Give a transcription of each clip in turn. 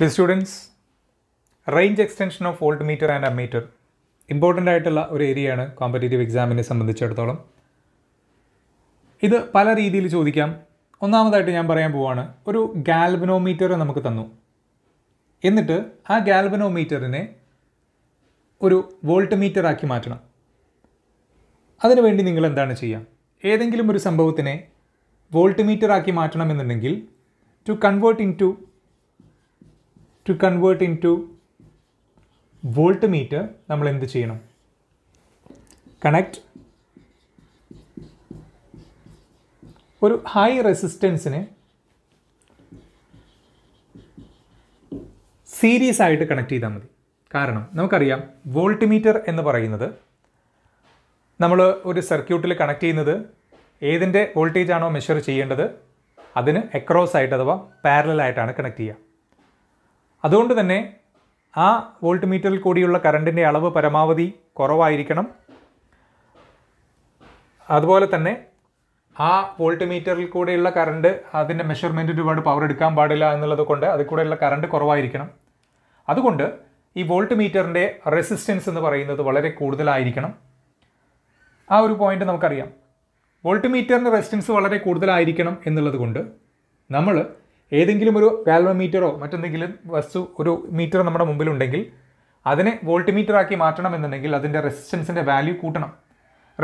D students range extension of volt meter and ammeter important ആയിട്ടുള്ള ഒരു ഏരിയയാണ് competitive എക്സാമിനെ സംബന്ധിച്ചിടത്തോളം ഇത് പല രീതിയിൽ ചോദിക്കാം ഒന്നാമതായിട്ട് ഞാൻ പറയാൻ പോവാണ് ഒരു ഗാൽബനോമീറ്റർ നമുക്ക് തന്നു എന്നിട്ട് ആ ഗാൽബനോമീറ്ററിനെ ഒരു വോൾട്ട് മീറ്റർ ആക്കി മാറ്റണം അതിനുവേണ്ടി നിങ്ങൾ എന്താണ് ചെയ്യുക ഏതെങ്കിലും ഒരു സംഭവത്തിനെ വോൾട്ട് മീറ്റർ ആക്കി മാറ്റണമെന്നുണ്ടെങ്കിൽ to convert into to convert into volt meter നമ്മൾ എന്ത് ചെയ്യണം കണക്ട് ഒരു ഹൈ റെസിസ്റ്റൻസിനെ സീരീസ് ആയിട്ട് കണക്ട് ചെയ്താൽ മതി കാരണം നമുക്കറിയാം വോൾട്ട് മീറ്റർ എന്ന് പറയുന്നത് നമ്മൾ ഒരു സർക്യൂട്ടിൽ കണക്ട് ചെയ്യുന്നത് ഏതിൻ്റെ വോൾട്ടേജാണോ മെഷർ ചെയ്യേണ്ടത് അതിന് അക്രോസ് ആയിട്ട് അഥവാ പാരലായിട്ടാണ് കണക്ട് ചെയ്യുക അതുകൊണ്ട് തന്നെ ആ വോൾട്ട് മീറ്ററിൽ കൂടിയുള്ള കറണ്ടിൻ്റെ അളവ് പരമാവധി കുറവായിരിക്കണം അതുപോലെ തന്നെ ആ വോൾട്ട് മീറ്ററിൽ കൂടെയുള്ള കറണ്ട് അതിൻ്റെ മെഷർമെൻറ്റ് ഒരുപാട് പവർ എടുക്കാൻ പാടില്ല എന്നുള്ളത് കൊണ്ട് അതിൽ കൂടെയുള്ള കറണ്ട് കുറവായിരിക്കണം അതുകൊണ്ട് ഈ വോൾട്ട് മീറ്ററിൻ്റെ റെസിസ്റ്റൻസ് എന്ന് പറയുന്നത് വളരെ കൂടുതലായിരിക്കണം ആ ഒരു പോയിന്റ് നമുക്കറിയാം വോൾട്ട് മീറ്ററിൻ്റെ റെസിസ്റ്റൻസ് വളരെ കൂടുതലായിരിക്കണം എന്നുള്ളത് കൊണ്ട് നമ്മൾ ഏതെങ്കിലും ഒരു ഗാൽവമീറ്ററോ മറ്റെന്തെങ്കിലും വസ്തു ഒരു മീറ്റർ നമ്മുടെ മുമ്പിലുണ്ടെങ്കിൽ അതിനെ വോൾട്ട് ആക്കി മാറ്റണമെന്നുണ്ടെങ്കിൽ അതിൻ്റെ റെസിസ്റ്റൻസിൻ്റെ വാല്യൂ കൂട്ടണം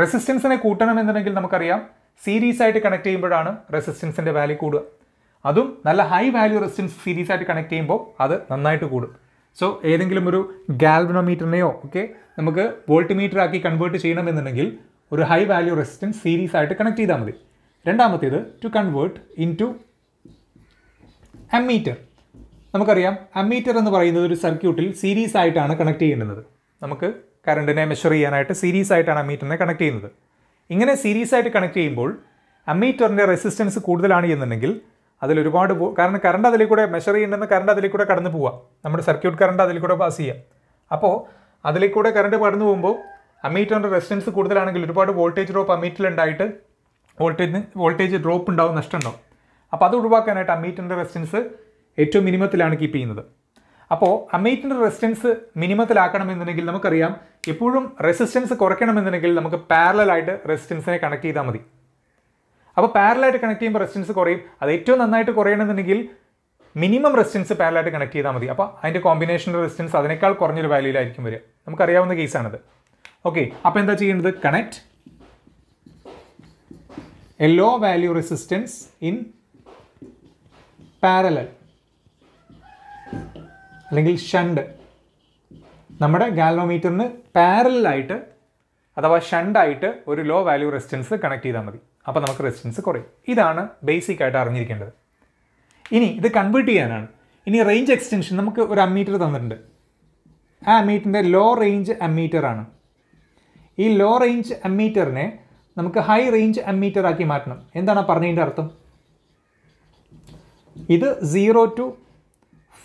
റെസിസ്റ്റൻസിനെ കൂട്ടണമെന്നുണ്ടെങ്കിൽ നമുക്കറിയാം സീരീസ് ആയിട്ട് കണക്ട് ചെയ്യുമ്പോഴാണ് റെസിസ്റ്റൻസിൻ്റെ വാല്യൂ കൂടുക അതും നല്ല ഹൈ വാല്യൂ റെസിസ്റ്റൻസ് സീരീസ് ആയിട്ട് കണക്ട് ചെയ്യുമ്പോൾ അത് നന്നായിട്ട് കൂടും സോ ഏതെങ്കിലും ഒരു ഗാൽവനോമീറ്ററിനെയോ ഒക്കെ നമുക്ക് വോൾട്ട് ആക്കി കൺവേർട്ട് ചെയ്യണമെന്നുണ്ടെങ്കിൽ ഒരു ഹൈ വാല്യൂ റെസിസ്റ്റൻസ് സീരീസ് ആയിട്ട് കണക്ട് ചെയ്താൽ മതി രണ്ടാമത്തേത് to convert into ammeter നമുക്കറിയാം അമ്മീറ്റർ എന്ന് പറയുന്നത് ഒരു സർക്യൂട്ടിൽ സീരീസ് ആയിട്ടാണ് കണക്ട് ചെയ്യേണ്ടത് നമുക്ക് കറണ്ടിനെ മെഷർ ചെയ്യാനായിട്ട് സീരീസ് ആയിട്ടാണ് അമ്മീറ്ററിനെ കണക്ട് ചെയ്യുന്നത് ഇങ്ങനെ സീരീസ് ആയിട്ട് കണക്ട് ചെയ്യുമ്പോൾ അമ്മീറ്ററിൻ്റെ റെസിസ്റ്റൻസ് കൂടുതലാണ് എന്നുണ്ടെങ്കിൽ അതിലൊരുപാട് കാരണം കറണ്ട് അതിൽ കൂടെ മെഷർ ചെയ്യേണ്ടെന്ന് കറണ്ട് അതിൽ കൂടെ കടന്നു പോവാം നമ്മുടെ സർക്യൂട്ട് കറണ്ട് അതിൽ കൂടെ പാസ് ചെയ്യാം അപ്പോൾ അതിൽ കൂടെ കറണ്ട് കടന്നു പോകുമ്പോൾ അമ്മീറ്ററിൻ്റെ റെസിസ്റ്റൻസ് കൂടുതലാണെങ്കിൽ ഒരുപാട് വോൾട്ടേജ് ഡ്രോപ്പ് അമ്മീറ്ററിൽ ഉണ്ടായിട്ട് വോൾട്ടേജിന് വോൾട്ടേജ് ഡ്രോപ്പ് ഉണ്ടാവും നഷ്ടമുണ്ടാവും അപ്പോൾ അത് ഒഴിവാക്കാനായിട്ട് അമീറ്റിൻ്റെ റെസിസ്റ്റൻസ് ഏറ്റവും മിനിമത്തിലാണ് കീപ്പ് ചെയ്യുന്നത് അപ്പോൾ അമീറ്റിൻ്റെ റെസിസ്റ്റൻസ് മിനിമത്തിലാക്കണമെന്നുണ്ടെങ്കിൽ നമുക്കറിയാം എപ്പോഴും റെസിസ്റ്റൻസ് കുറയ്ക്കണമെന്നുണ്ടെങ്കിൽ നമുക്ക് പാരലായിട്ട് റെസിസ്റ്റൻസിനെ കണക്ട് ചെയ്താൽ മതി അപ്പോൾ പാരലായിട്ട് കണക്ട് ചെയ്യുമ്പോൾ റെസിസ്റ്റൻസ് കുറയും അത് ഏറ്റവും നന്നായിട്ട് കുറയണമെന്നുണ്ടെങ്കിൽ മിനിമം റെസിസ്റ്റൻസ് പാരലായിട്ട് കണക്ട് ചെയ്താൽ മതി അപ്പോൾ അതിൻ്റെ കോമ്പിനേഷൻ്റെ റെസിസ്റ്റൻസ് അതിനേക്കാൾ കുറഞ്ഞൊരു വാല്യൂലായിരിക്കും വരിക നമുക്കറിയാവുന്ന കേസാണിത് ഓക്കെ അപ്പോൾ എന്താ ചെയ്യേണ്ടത് connect a low value resistance in parallel അല്ലെങ്കിൽ ഷണ്ട് നമ്മുടെ ഗാൽവോമീറ്ററിന് പാരലായിട്ട് അഥവാ ഷണ്ടായിട്ട് ഒരു ലോ വാല്യൂ റെസിസ്റ്റൻസ് കണക്ട് ചെയ്താൽ മതി അപ്പോൾ നമുക്ക് റെസിസ്റ്റൻസ് കുറയും ഇതാണ് ബേസിക് ആയിട്ട് അറിഞ്ഞിരിക്കേണ്ടത് ഇനി ഇത് കൺവേർട്ട് ചെയ്യാനാണ് ഇനി റേഞ്ച് എക്സ്റ്റൻഷൻ നമുക്ക് ഒരു അമ്മീറ്റർ തന്നിട്ടുണ്ട് ആ അമ്മീറ്ററിൻ്റെ ലോ റേഞ്ച് അമ്മീറ്റർ ആണ് ഈ ലോ റേഞ്ച് അമ്മീറ്ററിനെ നമുക്ക് ഹൈ റേഞ്ച് അമ്മീറ്റർ ആക്കി മാറ്റണം എന്താണ് പറഞ്ഞതിൻ്റെ അർത്ഥം ഇത് സീറോ ടു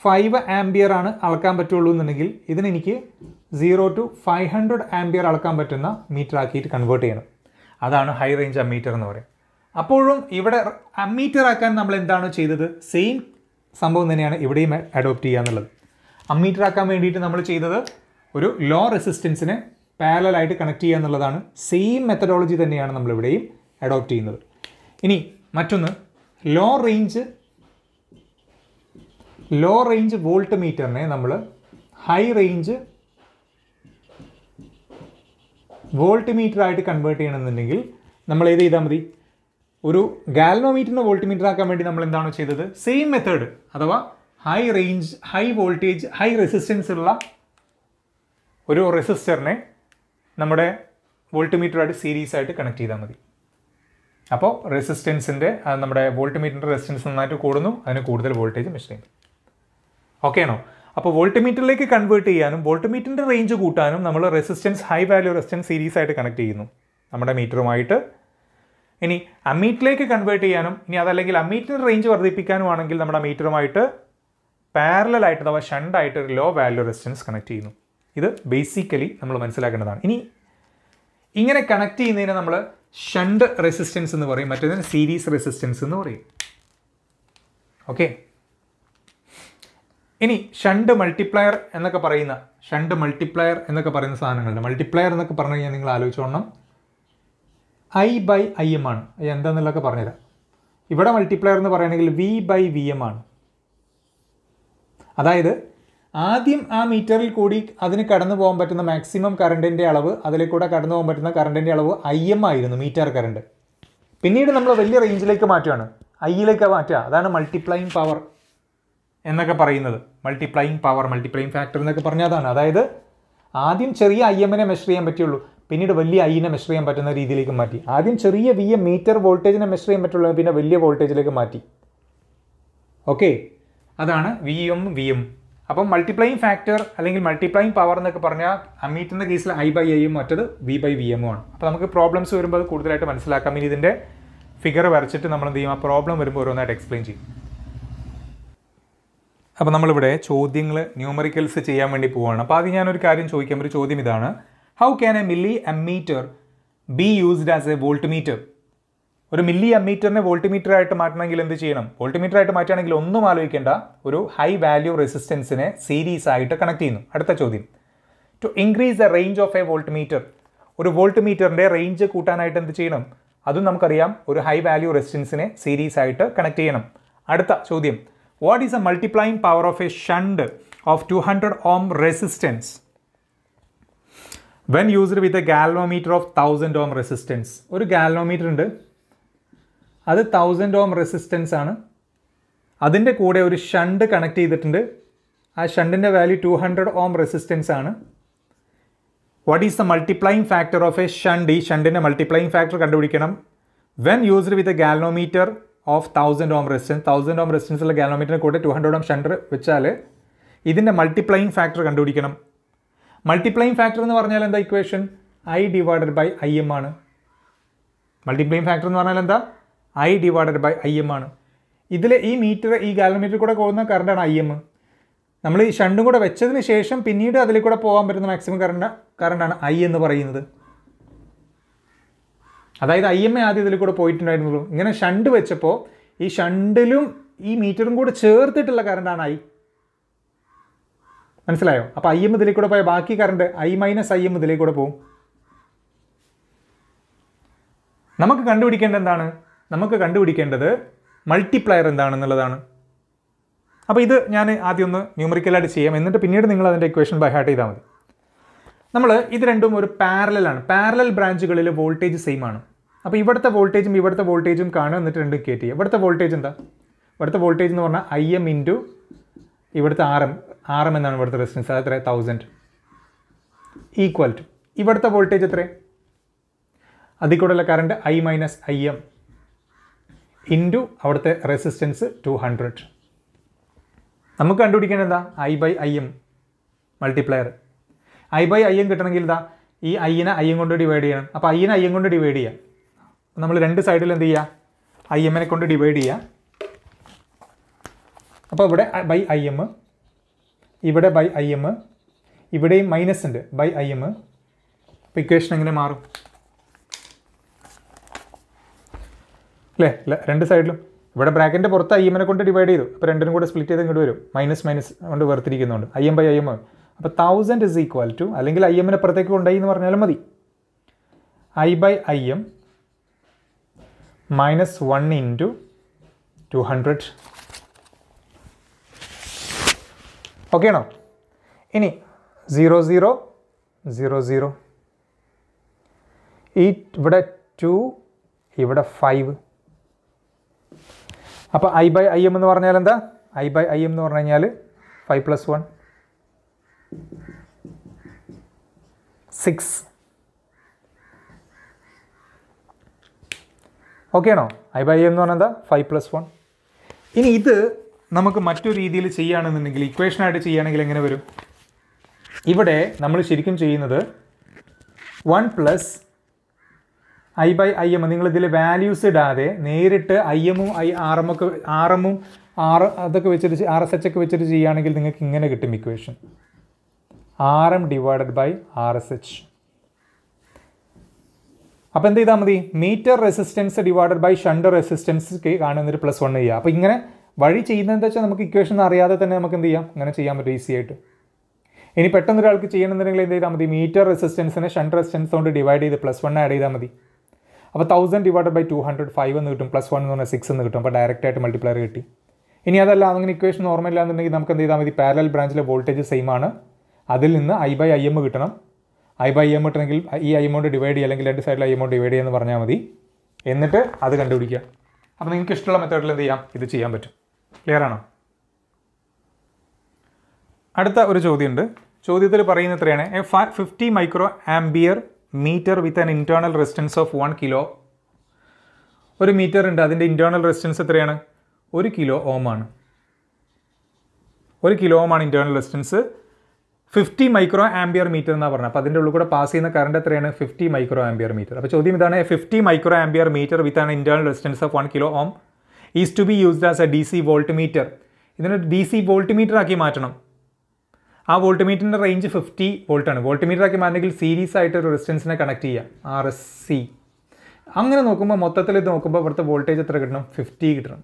ഫൈവ് ആംബിയർ ആണ് അളക്കാൻ പറ്റുള്ളൂ എന്നുണ്ടെങ്കിൽ ഇതിനെനിക്ക് zero to five hundred ampere അളക്കാൻ പറ്റുന്ന മീറ്റർ ആക്കിയിട്ട് കൺവേർട്ട് ചെയ്യണം അതാണ് ഹൈ റേഞ്ച് അമ്മീറ്റർ എന്ന് പറയും അപ്പോഴും ഇവിടെ അമ്മീറ്റർ ആക്കാൻ നമ്മൾ എന്താണ് ചെയ്തത് സെയിം സംഭവം തന്നെയാണ് ഇവിടെയും അഡോപ്റ്റ് ചെയ്യുക എന്നുള്ളത് അമ്മീറ്റർ ആക്കാൻ വേണ്ടിയിട്ട് നമ്മൾ ചെയ്തത് ഒരു ലോ റെസിസ്റ്റൻസിനെ പാരലായിട്ട് കണക്ട് ചെയ്യുക എന്നുള്ളതാണ് സെയിം മെത്തഡോളജി തന്നെയാണ് നമ്മളിവിടെയും അഡോപ്റ്റ് ചെയ്യുന്നത് ഇനി മറ്റൊന്ന് low range low range volt മീറ്ററിനെ നമ്മൾ ഹൈ റേഞ്ച് വോൾട്ട് മീറ്ററായിട്ട് കൺവേർട്ട് ചെയ്യണമെന്നുണ്ടെങ്കിൽ നമ്മൾ ഏത് ചെയ്താൽ മതി ഒരു ഗാൽമോമീറ്ററിനെ വോൾട്ട് മീറ്റർ ആക്കാൻ വേണ്ടി നമ്മൾ എന്താണോ ചെയ്തത് സെയിം മെത്തേഡ് അഥവാ high range high voltage high resistance ഉള്ള ഒരു റെസിസ്റ്ററിനെ നമ്മുടെ വോൾട്ട് മീറ്ററുമായിട്ട് സീരീസ് ആയിട്ട് കണക്ട് ചെയ്താൽ മതി അപ്പോൾ റെസിസ്റ്റൻസിൻ്റെ നമ്മുടെ വോൾട്ട് മീറ്ററിൻ്റെ റെസിസ്റ്റൻസ് നന്നായിട്ട് കൂടുന്നു അതിന് കൂടുതൽ വോൾട്ടേജ് മെഷർ ഓക്കെയാണോ അപ്പോൾ വോൾട്ട്മീറ്ററിലേക്ക് കൺവേർട്ട് ചെയ്യാനും വോൾട്ട് റേഞ്ച് കൂട്ടാനും നമ്മൾ resistance high value resistance series ആയിട്ട് കണക്ട് ചെയ്യുന്നു നമ്മുടെ മീറ്ററുമായിട്ട് ഇനി അമീറ്റിലേക്ക് കൺവേർട്ട് ചെയ്യാനും ഇനി അതല്ലെങ്കിൽ അമ്മീറ്ററിൻ്റെ റേഞ്ച് വർദ്ധിപ്പിക്കാനുമാണെങ്കിൽ നമ്മുടെ മീറ്ററുമായിട്ട് പാരലായിട്ട് അഥവാ ഷണ്ടായിട്ട് ഒരു ലോ വാല്യൂ റെസിസ്റ്റൻസ് കണക്ട് ചെയ്യുന്നു ഇത് ബേസിക്കലി നമ്മൾ മനസ്സിലാക്കേണ്ടതാണ് ഇനി ഇങ്ങനെ കണക്ട് ചെയ്യുന്നതിനെ നമ്മൾ ഷണ്ട് റെസിസ്റ്റൻസ് എന്ന് പറയും മറ്റേതിന് സീരീസ് റെസിസ്റ്റൻസ് എന്ന് പറയും ഓക്കെ ഇനി ഷണ്ട് മൾട്ടിപ്ലയർ എന്നൊക്കെ പറയുന്ന ഷണ്ട് മൾട്ടിപ്ലയർ എന്നൊക്കെ പറയുന്ന സാധനങ്ങളുടെ മൾട്ടിപ്ലയർ എന്നൊക്കെ പറഞ്ഞു കഴിഞ്ഞാൽ നിങ്ങൾ ആലോചിച്ചോണം ഐ ബൈ ഐ എം ആണ് എന്താണെന്നുള്ളതൊക്കെ പറഞ്ഞുതരാം ഇവിടെ മൾട്ടിപ്ലയർ എന്ന് പറയുകയാണെങ്കിൽ വി ബൈ വി എം ആണ് അതായത് ആദ്യം ആ മീറ്ററിൽ കൂടി അതിന് കടന്നു പോകാൻ പറ്റുന്ന മാക്സിമം കറണ്ടിൻ്റെ അളവ് അതിൽ കൂടെ കടന്നു പോകാൻ പറ്റുന്ന കറണ്ടിൻ്റെ അളവ് ഐ എം ആയിരുന്നു മീറ്റർ കറണ്ട് പിന്നീട് നമ്മൾ വലിയ റേഞ്ചിലേക്ക് മാറ്റുകയാണ് ഐയിലേക്ക് മാറ്റുക അതാണ് മൾട്ടിപ്ലൈയിങ് പവർ എന്നൊക്കെ പറയുന്നത് മൾട്ടിപ്ലൈയിങ് പവർ മൾട്ടിപ്ലൈയിങ് ഫാക്ടർ എന്നൊക്കെ പറഞ്ഞതാണ് അതായത് ആദ്യം ചെറിയ ഐ എമ്മിനെ മെഷർ ചെയ്യാൻ പറ്റുള്ളൂ പിന്നീട് വലിയ ഐയിനെ മെഷർ ചെയ്യാൻ പറ്റുന്ന രീതിയിലേക്ക് മാറ്റി ആദ്യം ചെറിയ വി എം മീറ്റർ വോൾട്ടേജിനെ മെഷർ ചെയ്യാൻ പറ്റുള്ളൂ പിന്നെ വലിയ വോൾട്ടേജിലേക്ക് മാറ്റി ഓക്കെ അതാണ് വി എം വി എം അപ്പം മൾട്ടിപ്ലൈയിങ് ഫാക്ടർ അല്ലെങ്കിൽ മൾട്ടിപ്ലൈയിങ് പവർ എന്നൊക്കെ പറഞ്ഞാൽ അമ്മീറ്റുന്ന കേസിൽ ഐ ബൈ ഐയും മറ്റത് വി ബൈ വി എമ്മും ആണ് അപ്പോൾ നമുക്ക് പ്രോബ്ലംസ് വരുമ്പോൾ അത് കൂടുതലായിട്ട് മനസ്സിലാക്കാം ഇനി ഇതിൻ്റെ ഫിഗർ വരച്ചിട്ട് നമ്മൾ എന്ത് ചെയ്യും ആ പ്രോബ്ലം വരുമ്പോൾ ഓരോന്നായിട്ട് എക്സ്പ്ലെയിൻ ചെയ്യും അപ്പോൾ നമ്മളിവിടെ ചോദ്യങ്ങൾ ന്യൂമറിക്കൽസ് ചെയ്യാൻ വേണ്ടി പോവുകയാണ് അപ്പോൾ ആദ്യം ഞാനൊരു കാര്യം ചോദിക്കാം ഒരു ചോദ്യം ഇതാണ് how can a milli ammeter be used as a volt meter ഒരു മില്ലി അമ്മീറ്ററിനെ വോൾട്ട് മീറ്റർ ആയിട്ട് മാറ്റണമെങ്കിൽ എന്ത് ചെയ്യണം വോൾട്ട് മീറ്റർ ആയിട്ട് മാറ്റുകയാണെങ്കിൽ ഒന്നും ആലോചിക്കേണ്ട ഒരു ഹൈ വാല്യൂ റെസിസ്റ്റൻസിനെ സീരീസ് ആയിട്ട് കണക്ട് ചെയ്യുന്നു അടുത്ത ചോദ്യം to increase the range of a volt meter ഒരു വോൾട്ട് മീറ്ററിൻ്റെ റേഞ്ച് കൂട്ടാനായിട്ട് എന്ത് ചെയ്യണം അതും നമുക്കറിയാം ഒരു ഹൈ വാല്യൂ റെസിസ്റ്റൻസിനെ സീരീസ് ആയിട്ട് കണക്ട് ചെയ്യണം അടുത്ത ചോദ്യം what is a the power of a shunt of two hundred ohm resistance when used with a galvanometer of thousand ohm resistance ഒരു ഗാലോമീറ്റർ ഉണ്ട് അത് തൗസൻഡ് ഓം റെസിസ്റ്റൻസ് ആണ് അതിൻ്റെ കൂടെ ഒരു ഷണ്ട് കണക്ട് ചെയ്തിട്ടുണ്ട് ആ ഷണ്ടിൻ്റെ value two hundred ohm resistance ആണ് what is the multiplying factor of a shunt ഈ ഷണ്ടിൻ്റെ മൾട്ടിപ്ലൈങ് ഫാക്ടർ കണ്ടുപിടിക്കണം when used with a galvanometer of thousand ohm resistance thousand ohm റെസിസ്റ്റൻസുള്ള ഗാലോമീറ്ററിന് കൂടെ ടു ഹൺഡ്രഡ് ഓം ഷണ്ടർ വെച്ചാൽ ഇതിൻ്റെ മൾട്ടിപ്ലൈയിങ് ഫാക്ടർ കണ്ടുപിടിക്കണം മൾട്ടിപ്ലൈയിങ് ഫാക്ടർ എന്ന് പറഞ്ഞാൽ എന്താ equation I divided by I M ആണ് മൾട്ടിപ്ലൈയിങ് ഫാക്ടർ എന്ന് പറഞ്ഞാൽ എന്താ I divided by I M ആണ് ഇതിൽ ഈ മീറ്റർ ഈ ഗാലോമീറ്ററിൽ കൂടെ പോകുന്ന കറണ്ടാണ് ഐ എം നമ്മൾ ഈ ഷണ്ടും കൂടെ വെച്ചതിന് ശേഷം പിന്നീട് അതിൽ കൂടെ പോകാൻ പറ്റുന്ന മാക്സിമം കറണ്ട് കറണ്ടാണ് ഐ എന്ന് പറയുന്നത് അതായത് ഐ എം എ ആദ്യം ഇതിൽ കൂടെ പോയിട്ടുണ്ടായിരുന്നുള്ളൂ ഇങ്ങനെ ഷണ്ട് വെച്ചപ്പോൾ ഈ ഷണ്ടിലും ഈ മീറ്ററും കൂടെ ചേർത്തിട്ടുള്ള കറണ്ടാണ് ഐ മനസ്സിലായോ അപ്പോൾ ഐ എം ഇതിലേക്ക് കൂടെ പോയ ബാക്കി current I minus I M ഇതിലേക്ക് കൂടെ പോകും നമുക്ക് കണ്ടുപിടിക്കേണ്ടത് എന്താണ് നമുക്ക് കണ്ടുപിടിക്കേണ്ടത് മൾട്ടിപ്ലയർ എന്താണെന്നുള്ളതാണ് അപ്പോൾ ഇത് ഞാൻ ആദ്യം ഒന്ന് ന്യൂമറിക്കലായിട്ട് ചെയ്യാം എന്നിട്ട് പിന്നീട് നിങ്ങൾ അതിൻ്റെ ഇക്വേഷൻ ബൈ ഹാർട്ട് ചെയ്താൽ മതി നമ്മൾ ഇത് രണ്ടും ഒരു പാരലാണ് പാരലൽ ബ്രാഞ്ചുകളിൽ വോൾട്ടേജ് സെയിം ആണ് അപ്പോൾ ഇവിടുത്തെ വോൾട്ടേജും ഇവിടുത്തെ വോൾട്ടേജും കാണുക എന്നിട്ട് രണ്ടും കയറ്റി ഇവിടുത്തെ വോൾട്ടേജ് എന്താ ഇവിടുത്തെ വോൾട്ടേജ് എന്ന് പറഞ്ഞാൽ ഐ എം ഇൻറ്റു ഇവിടുത്തെ ആർ എം ആർ എം എന്നാണ് ഇവിടുത്തെ റെസിസ്റ്റൻസ് അത് എത്ര തൗസൻഡ് ഈക്വൽ ടു ഇവിടുത്തെ വോൾട്ടേജ് എത്രയാണ് അതിൽ കൂടെയുള്ള current I minus I M into അവിടുത്തെ റെസിസ്റ്റൻസ് ടു ഹൺഡ്രഡ് നമുക്ക് കണ്ടുപിടിക്കേണ്ടത് എന്താ I by I M multiplier I by I M കിട്ടണമെങ്കിൽ ഇതാ ഈ ഐയിനെ ഐ കൊണ്ട് ഡിവൈഡ് ചെയ്യണം അപ്പോൾ ഐയിനെ ഐ കൊണ്ട് ഡിവൈഡ് ചെയ്യാം നമ്മൾ രണ്ട് സൈഡിൽ എന്ത് ചെയ്യുക ഐ എമ്മിനെ കൊണ്ട് ഡിവൈഡ് ചെയ്യുക അപ്പോൾ ഇവിടെ ബൈ ഐ എം ഇവിടെ ബൈ ഐ എം ഇവിടെയും മൈനസ് ഉണ്ട് ബൈ ഐ എം അപ്പോൾ ഇക്വേഷൻ എങ്ങനെ മാറും അല്ലേ രണ്ട് സൈഡിലും ഇവിടെ ബ്രാക്കറ്റിൻ്റെ പുറത്ത് ഐ എമ്മിനെ കൊണ്ട് ഡിവൈഡ് ചെയ്തു അപ്പോൾ രണ്ടിനും കൂടെ സ്പ്ലിറ്റ് ചെയ്ത് ഇങ്ങോട്ട് വരും മൈനസ് മൈനസ് കൊണ്ട് വേർതിരിക്കുന്നുണ്ട് I M by I M അപ്പോൾ തൗസൻഡ് ഇസ് ഈക്വൽ ടു അല്ലെങ്കിൽ ഐ എമ്മിന് അപ്പുറത്തേക്ക് കൊണ്ടുപോയി എന്ന് പറഞ്ഞാലും മതി I by I M minus one into two hundred okay ആണോ ഇനി സീറോ സീറോ സീറോ സീറോ ഈ ഇവിടെ ടു ഇവിടെ ഫൈവ് അപ്പോൾ ഐ ബൈ ഐ എം എന്ന് പറഞ്ഞാൽ എന്താ ഐ ബൈ ഐ എം എന്ന് പറഞ്ഞു കഴിഞ്ഞാൽ ഫൈവ് പ്ലസ് വൺ സിക്സ് ആണോ ഐ ബൈ എന്ന് പറഞ്ഞാൽ എന്താ ഫൈവ് പ്ലസ് വൺ ഇനി ഇത് നമുക്ക് മറ്റൊരു രീതിയിൽ ചെയ്യുകയാണെന്നുണ്ടെങ്കിൽ ഇക്വേഷനായിട്ട് ചെയ്യുകയാണെങ്കിൽ എങ്ങനെ വരും ഇവിടെ നമ്മൾ ശരിക്കും ചെയ്യുന്നത് one plus I by I M നിങ്ങൾ ഇതിൽ വാല്യൂസ് ഇടാതെ നേരിട്ട് ഐ എമ്മും ഐ ആർ എം ഒക്കെ ആർ എമ്മും ആർ അതൊക്കെ വെച്ചിട്ട് ആർ എസ് എച്ച് ഒക്കെ വെച്ചിട്ട് ചെയ്യുകയാണെങ്കിൽ നിങ്ങൾക്ക് ഇങ്ങനെ കിട്ടും equation R M divided by R S H അപ്പോൾ എന്ത് ചെയ്താൽ മതി meter resistance divided by shunt resistance കാണുന്നൊരു പ്ലസ് വൺ ചെയ്യുക അപ്പോൾ ഇങ്ങനെ വഴി ചെയ്യുന്നതെന്ന് വെച്ചാൽ നമുക്ക് ഇക്വേഷൻ അറിയാതെ തന്നെ നമുക്ക് എന്ത് ചെയ്യാം അങ്ങനെ ചെയ്യാൻ പറ്റും ഈസി ആയിട്ട് ഇനി പെട്ടെന്ന് ഒരാൾക്ക് ചെയ്യണമെന്നുണ്ടെങ്കിൽ എന്ത് ചെയ്താൽ മതി മീറ്റർ റെസിസ്റ്റൻസിനെ ഷണ്ട് റെസിസ്റ്റൻസ് കൊണ്ട് ഡിവൈഡ് ചെയ്ത് പ്ലസ് വൺ ആഡ് ചെയ്താൽ മതി അപ്പോൾ thousand divided by two hundred five എന്ന് കിട്ടും പ്ലസ് വൺ എന്ന് പറഞ്ഞാൽ സിക്സ് എന്ന് കിട്ടും അപ്പോൾ ഡയറക്റ്റ് ആയിട്ട് മൾട്ടിപ്ലയർ കിട്ടി ഇനി അതല്ല അങ്ങനെ ഇക്വേഷൻ ഓർമ്മയില്ലാന്നുണ്ടെങ്കിൽ നമുക്ക് എന്ത് ചെയ്താൽ മതി പാരലൽ ബ്രാഞ്ചിലെ വോൾട്ടേജ് സെയിം ആണ് അതിൽ നിന്ന് ഐ ബൈ ഐ എം കിട്ടണം ഐ ബൈ എം കിട്ടണമെങ്കിൽ ഈ ഐ എമൗണ്ട് ഡിവൈഡ് ചെയ്യുക അല്ലെങ്കിൽ രണ്ട് സൈഡിൽ ഐ എമൗണ്ട് ഡിവൈഡ് ചെയ്യുമെന്ന് പറഞ്ഞാൽ മതി എന്നിട്ട് അത് കണ്ടുപിടിക്കുക അപ്പോൾ നിങ്ങൾക്ക് ഇഷ്ടമുള്ള മെത്തേഡിൽ എന്ത് ചെയ്യാം ഇത് ചെയ്യാൻ പറ്റും ക്ലിയർ ആണോ അടുത്ത ഒരു ചോദ്യമുണ്ട് ചോദ്യത്തിൽ പറയുന്ന എത്രയാണ് a fifty micro ampere meter with an internal resistance of one kilo ഒരു മീറ്റർ ഉണ്ട് അതിൻ്റെ ഇൻറ്റേർണൽ റെസിസ്റ്റൻസ് എത്രയാണ് ഒരു കിലോ ഓം ആണ് ഒരു കിലോ ഓമാണ് internal resistance fifty micro ampere meter എന്നാണ് പറഞ്ഞത് അപ്പോൾ അതിൻ്റെ ഉള്ളിൽ കൂടെ പാസ് ചെയ്യുന്ന കറണ്ട് എത്രയാണ് ഫിഫ്റ്റി മൈക്രോ ആംബിയർ മീറ്റർ അപ്പോൾ ചോദ്യം ഇതാണ് fifty micro ampere meter with an internal resistance of one kilo ohm is to be used as a D C volt meter ഇതിനെ ഡി സി വോൾട്ട് മീറ്റർ ആക്കി മാറ്റണം ആ volt മീറ്ററിൻ്റെ range fifty ആണ് volt meter ആക്കി മാറ്റണമെങ്കിൽ series ആയിട്ട് ഒരു റെസിസ്റ്റൻസിനെ കണക്ട് ചെയ്യുക ആർ എസ് സി അങ്ങനെ നോക്കുമ്പോൾ മൊത്തത്തിൽ ഇത് നോക്കുമ്പോൾ ഇവിടുത്തെ വോൾട്ടേജ് എത്ര കിട്ടണം ഫിഫ്റ്റി കിട്ടണം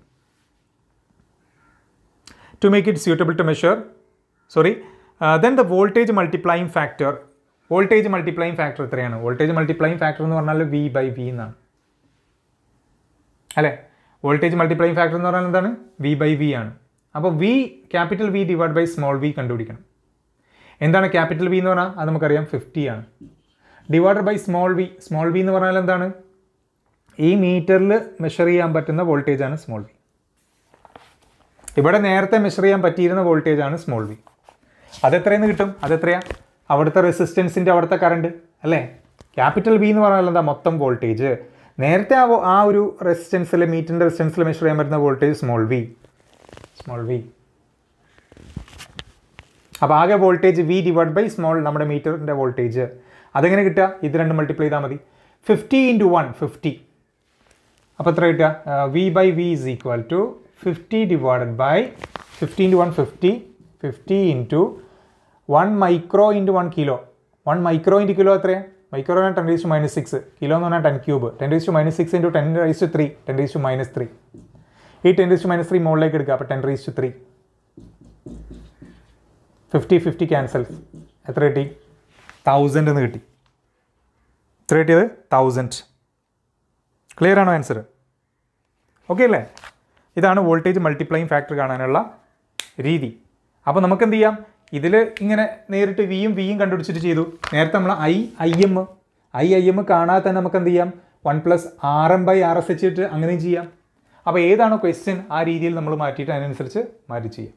to make it suitable to measure sorry then the voltage multiplying factor voltage multiplying factor എത്രയാണ് വോൾട്ടേജ് മൾട്ടിപ്ലൈയിങ് ഫാക്ടർ എന്ന് പറഞ്ഞാൽ വി ബൈ വി എന്നാണ് അല്ലേ വോൾട്ടേജ് മൾട്ടിപ്ലൈയിങ് ഫാക്ടർ എന്ന് പറഞ്ഞാൽ എന്താണ് വി ബൈ വി ആണ് അപ്പോൾ V capital V divide by small V കണ്ടുപിടിക്കണം എന്താണ് ക്യാപിറ്റൽ വി എന്ന് പറഞ്ഞാൽ അത് നമുക്കറിയാം ഫിഫ്റ്റി ആണ് divide by small V small V എന്ന് പറഞ്ഞാൽ എന്താണ് ഈ മീറ്ററിൽ മെഷർ ചെയ്യാൻ പറ്റുന്ന വോൾട്ടേജാണ് സ്മോൾ വി ഇവിടെ നേരത്തെ മെഷർ ചെയ്യാൻ പറ്റിയിരുന്ന വോൾട്ടേജാണ് സ്മോൾ വി അതെത്രയെന്ന് കിട്ടും അതെത്രയാ അവിടുത്തെ റെസിസ്റ്റൻസിൻ്റെ അവിടുത്തെ കറണ്ട് അല്ലേ ക്യാപിറ്റൽ ബി എന്ന് പറഞ്ഞാൽ എന്താ മൊത്തം വോൾട്ടേജ് നേരത്തെ ആ ആ ഒരു റെസിസ്റ്റൻസിൽ മീറ്റിൻ്റെ റെസിസ്റ്റൻസിൽ മെഷർ ചെയ്യാൻ പറ്റുന്ന voltage small V small V അപ്പോൾ ആകെ voltage V divide by small നമ്മുടെ മീറ്ററിൻ്റെ വോൾട്ടേജ് അതെങ്ങനെ കിട്ടുക ഇത് രണ്ട് മൾട്ടിപ്ലൈ ചെയ്താൽ മതി ഫിഫ്റ്റി ഇൻറ്റു വൺ ഫിഫ്റ്റി അപ്പോൾ എത്ര കിട്ടുക V by V is equal to fifty divided by fifty into one fifty fifty into one micro into one kilo one micro into kilo എത്രയാണ് മൈക്രോ എന്ന് ten raise to minus six kilo എന്ന് പറഞ്ഞാൽ ten cube ten raise to minus six into ten raise to three ten raise to minus three ഈ ten raise to minus three മുകളിലേക്ക് എടുക്കുക അപ്പോൾ ten raise to three fifty fifty cancels എത്ര കിട്ടി thousand എന്ന് കിട്ടി എത്ര കിട്ടിയത് തൗസൻഡ് ക്ലിയർ ആണോ ആൻസർ ഓക്കെ അല്ലേ ഇതാണ് വോൾട്ടേജ് മൾട്ടിപ്ലൈയിങ് ഫാക്ടർ കാണാനുള്ള രീതി അപ്പോൾ നമുക്ക് എന്ത് ചെയ്യാം ഇതിൽ ഇങ്ങനെ നേരിട്ട് വിയും വിയും കണ്ടുപിടിച്ചിട്ട് ചെയ്തു നേരത്തെ നമ്മൾ I I M I I M കാണാതെ തന്നെ നമുക്ക് എന്ത് ചെയ്യാം one plus R M by R S H ഇട്ട് അങ്ങനെയും ചെയ്യാം അപ്പോൾ ഏതാണോ ക്വസ്റ്റ്യൻ ആ രീതിയിൽ നമ്മൾ മാറ്റിയിട്ട് അതിനനുസരിച്ച് മാറ്റി ചെയ്യാം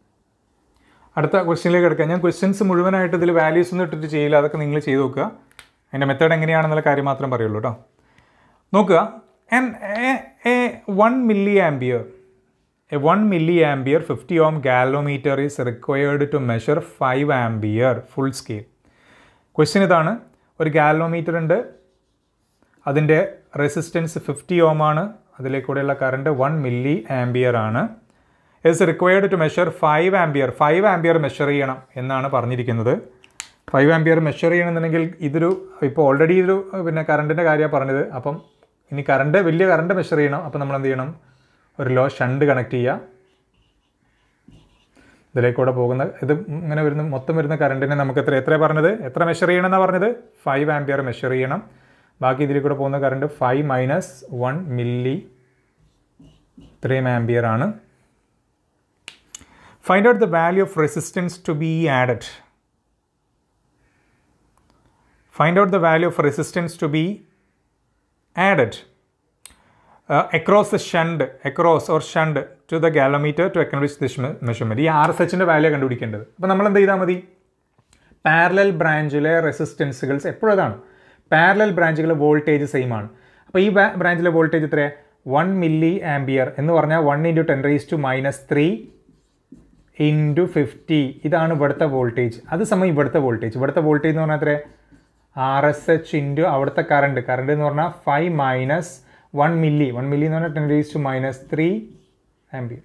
അടുത്ത ക്വസ്റ്റ്യനിലേക്ക് കിടക്കാം ഞാൻ ക്വസ്റ്റ്യൻസ് മുഴുവനായിട്ട് ഇതിൽ വാല്യൂസ് ഒന്നും ഇട്ടിട്ട് ചെയ്യില്ല അതൊക്കെ നിങ്ങൾ ചെയ്ത് നോക്കുക അതിൻ്റെ മെത്തേഡ് എങ്ങനെയാണെന്നുള്ള കാര്യം മാത്രം പറയുള്ളൂ കേട്ടോ നോക്കുക an a one milli ampere a one milli ampere fifty ohm galvanometer is required to measure five ampere full scale question ഇതാണ് ഒരു ഗാലോമീറ്റർ ഉണ്ട് അതിൻ്റെ റെസിസ്റ്റൻസ് ഫിഫ്റ്റി ഓം ആണ് അതിലേക്കൂടെയുള്ള കറണ്ട് വൺ മില്ലി ആംബിയർ ആണ് it's required to measure five ampere five ampere measure ചെയ്യണം എന്നാണ് പറഞ്ഞിരിക്കുന്നത് ഫൈവ് ആംബിയർ മെഷർ ചെയ്യണമെന്നുണ്ടെങ്കിൽ ഇതൊരു ഇപ്പോൾ ഓൾറെഡി ഇതൊരു പിന്നെ കറണ്ടിൻ്റെ കാര്യമാണ് പറഞ്ഞത് അപ്പം ഇനി കറണ്ട് വലിയ കറണ്ട് മെഷർ ചെയ്യണം അപ്പം നമ്മൾ എന്ത് ചെയ്യണം ഒരു ലോ ഷണ്ട് കണക്ട് ചെയ്യുക ഇതിലേക്കൂടെ പോകുന്ന ഇത് ഇങ്ങനെ വരുന്ന മൊത്തം വരുന്ന കറണ്ടിനെ നമുക്ക് എത്ര എത്ര പറഞ്ഞത് എത്ര മെഷർ ചെയ്യണമെന്നാണ് പറഞ്ഞത് ഫൈവ് ആംപിയർ മെഷർ ചെയ്യണം ബാക്കി ഇതിൽ കൂടെ പോകുന്ന current five minus one milli ഇത്രയും ആംപിയർ ആണ് find out the value of resistance to be added find out the value of resistance to be added across the shunt across or shunt to the galvanometer to accommodate this measurement ഈ R S എച്ചിൻ്റെ value കണ്ടുപിടിക്കേണ്ടത് അപ്പോൾ നമ്മൾ എന്ത് ചെയ്താൽ മതി parallel ബ്രാഞ്ചിലെ റെസിസ്റ്റൻസുകൾ എപ്പോഴതാണ് പാരലൽ ബ്രാഞ്ചുകൾ വോൾട്ടേജ് സെയിം ആണ് അപ്പോൾ ഈ ബ്രാഞ്ചിലെ വോൾട്ടേജ് ഇത്രയാണ് വൺ മില്ലി ആംബിയർ എന്ന് പറഞ്ഞാൽ one into ten raise to minus three into fifty ഇതാണ് ഇവിടുത്തെ വോൾട്ടേജ് അത് സമയം ഇവിടുത്തെ വോൾട്ടേജ് ഇവിടുത്തെ വോൾട്ടേജ് എന്ന് പറഞ്ഞാൽ എത്ര ആർ എസ് എച്ച് ഇൻറ്റു അവിടുത്തെ കറണ്ട് കറണ്ട് എന്ന് പറഞ്ഞാൽ five minus one milli one milli എന്ന് പറഞ്ഞാൽ ten raise to minus three M P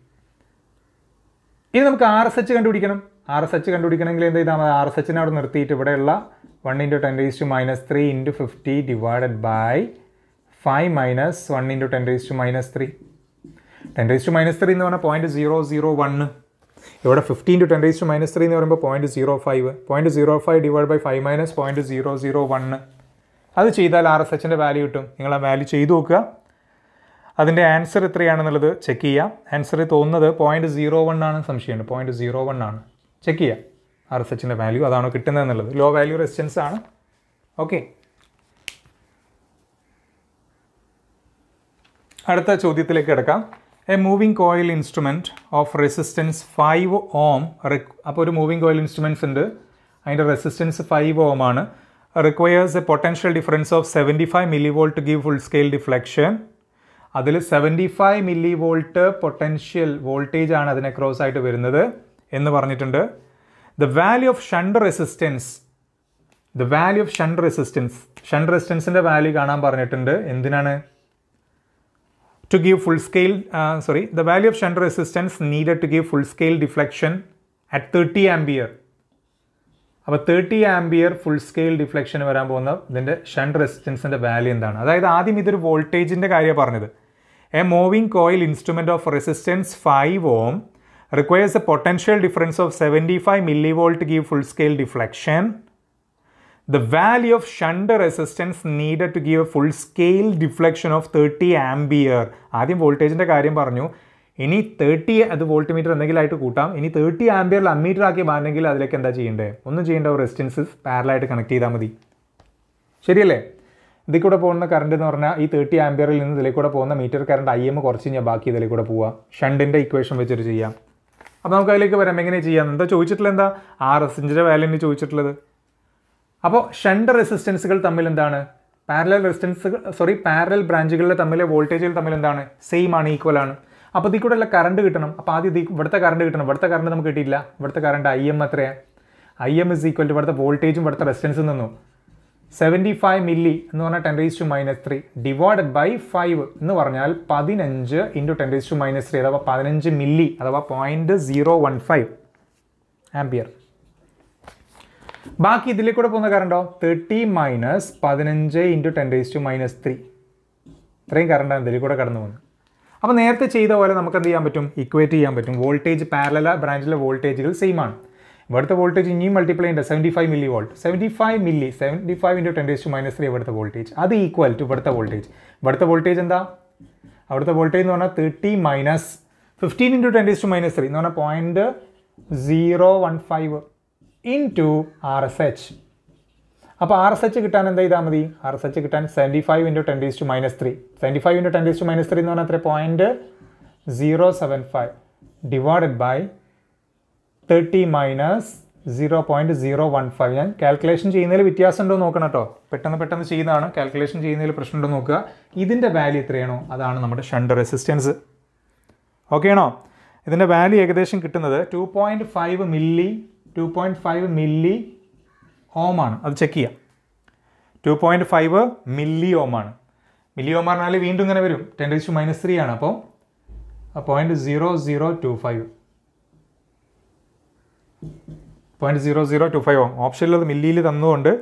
ഇനി നമുക്ക് ആർ എസ് എച്ച് കണ്ടുപിടിക്കണം ആർ എസ് എച്ച് കണ്ടുപിടിക്കണമെങ്കിൽ എന്ത് ചെയ്താൽ മതി ആർ എസ് എച്ചിനെ അവിടെ നിർത്തിയിട്ട് ഇവിടെയുള്ള one into ten raise to minus three into fifty divided by five minus one into ten raise to minus three ten raise to minus three എന്ന് പറഞ്ഞാൽ പോയിന്റ് സീറോ സീറോ വണ്ണ് ഇവിടെ fifteen to ten raise to minus three എന്ന് പറയുമ്പോൾ point zero five point zero five divide by five minus point zero zero one അത് ചെയ്താൽ R S എച്ചിൻ്റെ value കിട്ടും നിങ്ങൾ ആ വാല്യൂ ചെയ്തു നോക്കുക അതിൻ്റെ ആൻസർ എത്രയാണെന്നുള്ളത് ചെക്ക് ചെയ്യുക ആൻസർ തോന്നുന്നത് പോയിൻറ്റ് സീറോ വൺ ആണ് സംശയമുണ്ട് പോയിൻറ്റ് സീറോ വൺ ആണ് ചെക്ക് ചെയ്യുക ആർ എസ് എച്ചിൻ്റെ വാല്യൂ അതാണോ കിട്ടുന്നതെന്നുള്ളത് ലോ വാല്യൂ റെസിസ്റ്റൻസ് ആണ് ഓക്കെ അടുത്ത ചോദ്യത്തിലേക്ക് കിടക്കാം a moving coil instrument of resistance five ohm അപ്പോൾ ഒരു മൂവിങ് കോയിൽ ഇൻസ്ട്രുമെൻറ്റ്സ് ഉണ്ട് അതിൻ്റെ റെസിസ്റ്റൻസ് ഫൈവ് ഓം ആണ് requires a potential difference of 75 millivolt to give full scale deflection അതിൽ seventy five milli volt potential voltage ആണ് അതിനെ ക്രോസ് ആയിട്ട് വരുന്നത് എന്ന് പറഞ്ഞിട്ടുണ്ട് the value of shunt resistance the value of shunt resistance shunt റെസിസ്റ്റൻസിൻ്റെ value കാണാൻ പറഞ്ഞിട്ടുണ്ട് എന്തിനാണ് to give full scale sorry the value of shunt resistance needed to give full scale deflection at thirty ampere അപ്പോൾ thirty ampere full scale deflection വരാൻ പോകുന്ന ഇതിൻ്റെ shunt റെസിസ്റ്റൻസിന്റെ value എന്താണ് അതായത് ആദ്യം ഇതൊരു വോൾട്ടേജിന്റെ കാര്യമാണ് പറഞ്ഞത് a moving coil instrument of resistance five ohm requires a potential difference of seventy five milli volt give full scale deflection the value of shunt resistance need to give a full scale deflection of thirty ampere ആദ്യം വോൾട്ടേജിന്റെ കാര്യം പറഞ്ഞു ഇനി thirty അത് volt meter എന്തെങ്കിലുമായിട്ട് കൂട്ടാം ഇനി thirty ആംബിയറിൽ ammeter ആക്കി മാറണമെങ്കിൽ അതിലേക്ക് എന്താ ചെയ്യേണ്ടത് ഒന്നും ചെയ്യേണ്ട റെസിസ്റ്റൻസസ് പാരലായിട്ട് കണക്ട് ചെയ്താൽ മതി ശരിയല്ലേ ഇതിൽ കൂടെ പോകുന്ന കറണ്ട് എന്ന് പറഞ്ഞാൽ ഈ തേർട്ടി ആംബിയറിൽ നിന്ന് ഇതിലേക്ക് കൂടെ പോകുന്ന മീറ്റർ കറണ്ട് ഐ എം കുറച്ച് ഞാൻ ബാക്കി ഇതിലേക്ക് കൂടെ പോവാം ഷണ്ടിൻ്റെ ഇക്വേഷൻ വെച്ചിട്ട് ചെയ്യാം അപ്പോൾ നമുക്ക് അതിലേക്ക് വരാം എങ്ങനെ ചെയ്യാം എന്താ ചോദിച്ചിട്ടുള്ളത് എന്താ ആ റെസിൻ്റെ വാല്യൂന് ചോദിച്ചിട്ടുള്ളത് അപ്പോൾ ഷണ്ട് റെസിസ്റ്റൻസുകൾ തമ്മിൽ എന്താണ് പാരലൽ റെസിസ്റ്റൻസുകൾ സോറി പാരലൽ ബ്രാഞ്ചുകളിലെ തമ്മിലെ വോൾട്ടേജുകൾ തമ്മിൽ എന്താണ് സെയിം ആണ് ഈക്വൽ ആണ് അപ്പോൾ ഇതിൽ ഉള്ള കറണ്ട് കിട്ടണം അപ്പോൾ ആദ്യം ഇതിൽ ഇവിടുത്തെ കറണ്ട് കിട്ടണം ഇവിടുത്തെ കറണ്ട് നമുക്ക് കിട്ടിയില്ല ഇവിടുത്തെ കറണ്ട് ഐ എം എത്രയാണ് I M is equal to ഇവിടുത്തെ വോൾട്ടേജും ഇവിടുത്തെ റെസിസ്റ്റൻസും തന്നു സെവൻറ്റി ഫൈവ് മില്ലി എന്ന് പറഞ്ഞാൽ ten raise to minus three divided by five എന്ന് പറഞ്ഞാൽ പതിനഞ്ച് into ten raise to minus three അഥവാ പതിനഞ്ച് മില്ലി അഥവാ point zero one five ampere ബാക്കി ഇതിൽ കൂടെ പോകുന്ന കറണ്ടോ തേർട്ടി മൈനസ് പതിനഞ്ച് into ten raise to minus three ഇത്രയും കറണ്ടാണ് ഇതിൽ കൂടെ കടന്നു പോകുന്നത് അപ്പോൾ നേരത്തെ ചെയ്ത പോലെ നമുക്ക് എന്ത് ചെയ്യാൻ പറ്റും ഇക്വേറ്റ് ചെയ്യാൻ പറ്റും വോൾട്ടേജ് പാരല ബ്രാഞ്ചിലെ വോൾട്ടേജുകൾ സെയിം ആണ് ഇവിടുത്തെ വോൾട്ടേജ് ഇനിയും മൾട്ടിപ്ലൈ ഉണ്ട് seventy five milli volt seventy five milli seventy five into ten to minus three ഇവിടുത്തെ വോൾട്ടേജ് അത് ഈക്വൽ ടു ഇവിടുത്തെ വോൾട്ടേജ് ഇവിടുത്തെ വോൾട്ടേജ് എന്താ അവിടുത്തെ വോൾട്ടേജ് എന്ന് പറഞ്ഞാൽ thirty minus fifteen into ten to minus three എന്ന് പറഞ്ഞാൽ point zero one five into R S H അപ്പോൾ ആർ എസ് എച്ച് കിട്ടാൻ എന്താ ചെയ്താൽ മതി ആർ എസ് എച്ച് കിട്ടാൻ seventy five into ten raise to minus three seventy five into ten raise to minus three എന്ന് പറഞ്ഞാൽ അത്ര point zero seven five divided by thirty minus zero point zero one five ഞാൻ calculation ചെയ്യുന്നതിൽ വ്യത്യാസം ഉണ്ടോ നോക്കണം കേട്ടോ പെട്ടെന്ന് പെട്ടെന്ന് ചെയ്യുന്നതാണ് കാൽക്കുലേഷൻ ചെയ്യുന്നതിൽ പ്രശ്നമുണ്ടോ നോക്കുക ഇതിൻ്റെ വാല്യൂ എത്രയാണോ അതാണ് നമ്മുടെ ഷണ്ട് റെസിസ്റ്റൻസ് ഓക്കെ ആണോ ഇതിൻ്റെ വാല്യൂ ഏകദേശം കിട്ടുന്നത് two point five milli two point five milli ohm ആണ് അത് ചെക്ക് ചെയ്യാം two point five milli ohm ആണ് മില്ലി ഓം പറഞ്ഞാൽ വീണ്ടും ഇങ്ങനെ വരും ടെൻ ടു മൈനസ് ത്രീ ആണ് അപ്പോൾ point zero zero to five point zero zero to five ohm ഓപ്ഷനിലത് മില്ലിയിൽ തന്നുകൊണ്ട്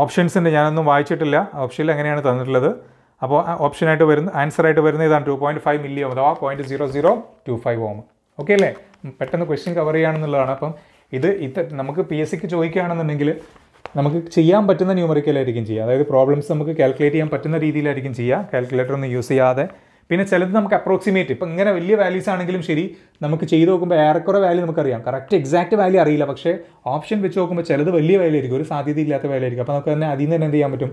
ഓപ്ഷൻസിൻ്റെ ഞാനൊന്നും വായിച്ചിട്ടില്ല ഓപ്ഷനിൽ എങ്ങനെയാണ് തന്നിട്ടുള്ളത് അപ്പോൾ ഓപ്ഷനായിട്ട് വരുന്ന ആൻസറായിട്ട് വരുന്ന ഇതാണ് two point five milli ohm അഥവാ point zero zero to five ohm okay അല്ലേ പെട്ടെന്ന് ക്വസ്റ്റ്യൻ കവർ ചെയ്യുകയാണെന്നുള്ളതാണ് അപ്പം ഇത് ഇത്ത നമുക്ക് പി എസ് സിക്ക് ചോദിക്കുകയാണെന്നുണ്ടെങ്കിൽ നമുക്ക് ചെയ്യാൻ പറ്റുന്ന ന്യൂമറിക്കലായിരിക്കും ചെയ്യുക അതായത് പ്രോബ്ലംസ് നമുക്ക് കാൽക്കുലേറ്റ് ചെയ്യാൻ പറ്റുന്ന രീതിയിലായിരിക്കും ചെയ്യുക കാൽക്കുലേറ്റർ ഒന്നും യൂസ് ചെയ്യാതെ പിന്നെ ചിലത് നമുക്ക് അപ്രോക്സിമേറ്റ് ഇപ്പം ഇങ്ങനെ വലിയ വാല്യൂസ് ആണെങ്കിലും ശരി നമുക്ക് ചെയ്ത് നോക്കുമ്പോൾ ഏറെക്കുറെ വാല്യൂ നമുക്കറിയാം കറക്റ്റ് എക്സാക്ട് വാല്യൂ അറിയില്ല പക്ഷേ ഓപ്ഷൻ വെച്ച് നോക്കുമ്പോൾ ചിലത് വലിയ വാല്യൂ ആയിരിക്കും ഒരു ഇല്ലാത്ത വാല്യൂ ആയിരിക്കും അപ്പോൾ നമുക്ക് തന്നെ അതിൽ നിന്ന് തന്നെ എന്ത് ചെയ്യാൻ പറ്റും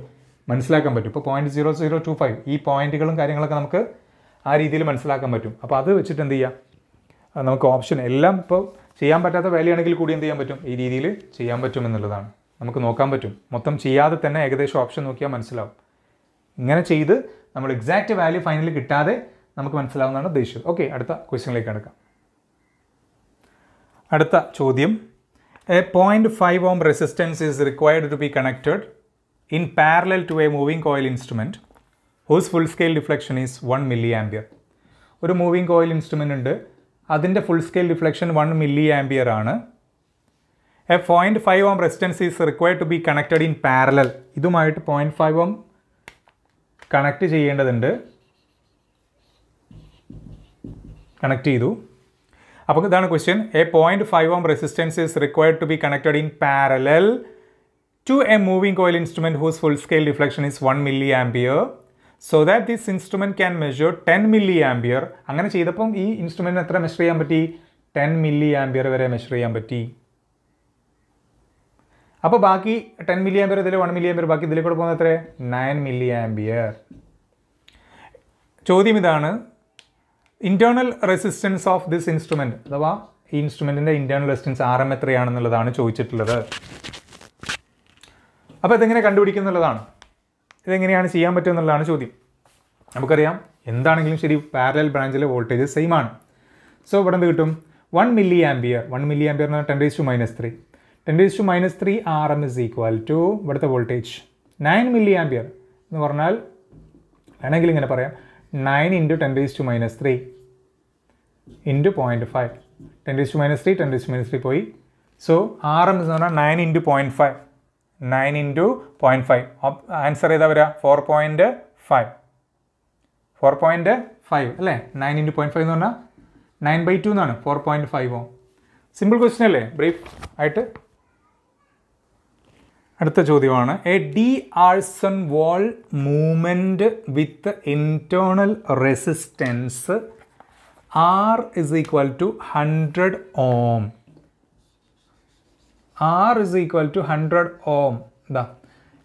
മനസ്സിലാക്കാൻ പറ്റും ഇപ്പോൾ point zero zero to five ഈ പോയിന്റുകളും കാര്യങ്ങളൊക്കെ നമുക്ക് ആ രീതിയിൽ മനസ്സിലാക്കാൻ പറ്റും അപ്പോൾ അത് വെച്ചിട്ട് എന്ത് ചെയ്യുക നമുക്ക് ഓപ്ഷൻ എല്ലാം ഇപ്പോൾ ചെയ്യാൻ പറ്റാത്ത വേലയാണെങ്കിൽ കൂടി എന്ത് ചെയ്യാൻ പറ്റും ഈ രീതിയിൽ ചെയ്യാൻ പറ്റും എന്നുള്ളതാണ് നമുക്ക് നോക്കാൻ പറ്റും മൊത്തം ചെയ്യാതെ തന്നെ ഏകദേശം ഓപ്ഷൻ നോക്കിയാൽ മനസ്സിലാവും ഇങ്ങനെ ചെയ്ത് നമ്മൾ എക്സാക്റ്റ് വാല്യൂ ഫൈനലിൽ കിട്ടാതെ നമുക്ക് മനസ്സിലാവുന്നതാണ് ഉദ്ദേശിച്ചത് ഓക്കെ അടുത്ത ക്വസ്റ്റ്യനിലേക്ക് എടുക്കാം അടുത്ത ചോദ്യം a point five ohm resistance is required to be connected in parallel to a moving coil instrument whose full scale deflection is one milli ampere ഒരു മൂവിങ് കോയിൽ ഇൻസ്ട്രുമെൻ്റ് ഉണ്ട് അതിൻ്റെ full scale deflection one milli ampere ആണ് a point five ohm resistance is required to be connected in parallel ഇതുമായിട്ട് point five ohm connect ചെയ്യേണ്ടതുണ്ട് connect ചെയ്തു അപ്പോൾ ഇതാണ് question a point five ohm resistance is required to be connected in parallel to a moving coil instrument whose full scale deflection is one milli ampere so that this instrument can measure ten milli ampere അങ്ങനെ ചെയ്തപ്പം ഈ ഇൻസ്ട്രുമെൻറ്റിന് എത്ര measure ചെയ്യാൻ പറ്റി ten milli ampere വരെ measure ചെയ്യാൻ പറ്റി അപ്പോൾ ബാക്കി ടെൻ മില്ലി ആംബിയർ ഇതിൽ വൺ മില്ലി ആംബിയർ ബാക്കി ഇതിൽ കൂടെ പോകുന്നത് എത്ര നയൻ മില്ലി ആംബിയർ ചോദ്യം ഇതാണ് internal resistance of this instrument അഥവാ ഈ ഇൻസ്ട്രുമെൻറ്റിൻ്റെ ഇൻറ്റേർണൽ റെസിസ്റ്റൻസ് ആർ എം എത്രയാണെന്നുള്ളതാണ് ചോദിച്ചിട്ടുള്ളത് അപ്പോൾ ഇതെങ്ങനെ കണ്ടുപിടിക്കുന്നുള്ളതാണ് ഇതെങ്ങനെയാണ് ചെയ്യാൻ പറ്റുക എന്നുള്ളതാണ് ചോദ്യം നമുക്കറിയാം എന്താണെങ്കിലും ശരി പാരലൽ ബ്രാഞ്ചിലെ വോൾട്ടേജ് സെയിം ആണ് സോ ഇവിടെ എന്ത് കിട്ടും one milli ampere one milli ampere എന്ന് പറഞ്ഞാൽ ten raise to minus three ten raise to minus three R M is equal to ഇവിടുത്തെ വോൾട്ടേജ് നയൻ മില്ലി ആംബിയർ എന്ന് പറഞ്ഞാൽ വേണമെങ്കിൽ ഇങ്ങനെ പറയാം nine into ten raise to minus three into point five ten raise to minus three ten raise to minus three പോയി so R M എന്ന് പറഞ്ഞാൽ nine into point five nine into point five answer ചെയ്താൽ വരിക four point five four point five അല്ലേ nine into point five എന്ന് പറഞ്ഞാൽ nine by two എന്നാണ് four point ഫൈവോ സിമ്പിൾ ക്വസ്റ്റ്യൻ അല്ലേ ബ്രീഫ് ആയിട്ട് അടുത്ത ചോദ്യമാണ് a d'Arsonval movement with internal resistance R is equal to hundred ohm R is equal to 100 ohm. The